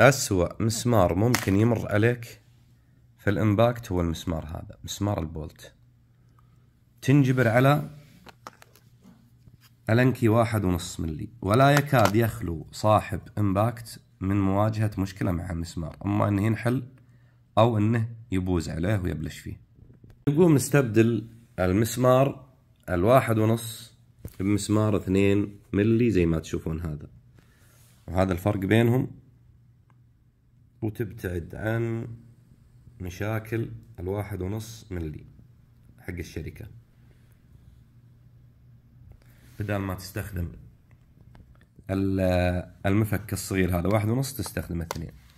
أسوأ مسمار ممكن يمر عليك في الإمباكت هو المسمار هذا مسمار البولت تنجبر على ألنكي واحد ونص ملي ولا يكاد يخلو صاحب إمباكت من مواجهة مشكلة مع المسمار أما أنه ينحل أو أنه يبوز عليه ويبلش فيه نقوم نستبدل المسمار الواحد ونص بمسمار اثنين ملي زي ما تشوفون هذا وهذا الفرق بينهم وتبتعد عن مشاكل الواحد ونص ملي حق الشركة بدل ما تستخدم المفك الصغير هذا واحد ونص تستخدم اثنين